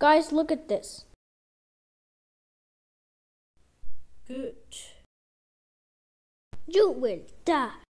Guys, look at this. Good. You will die.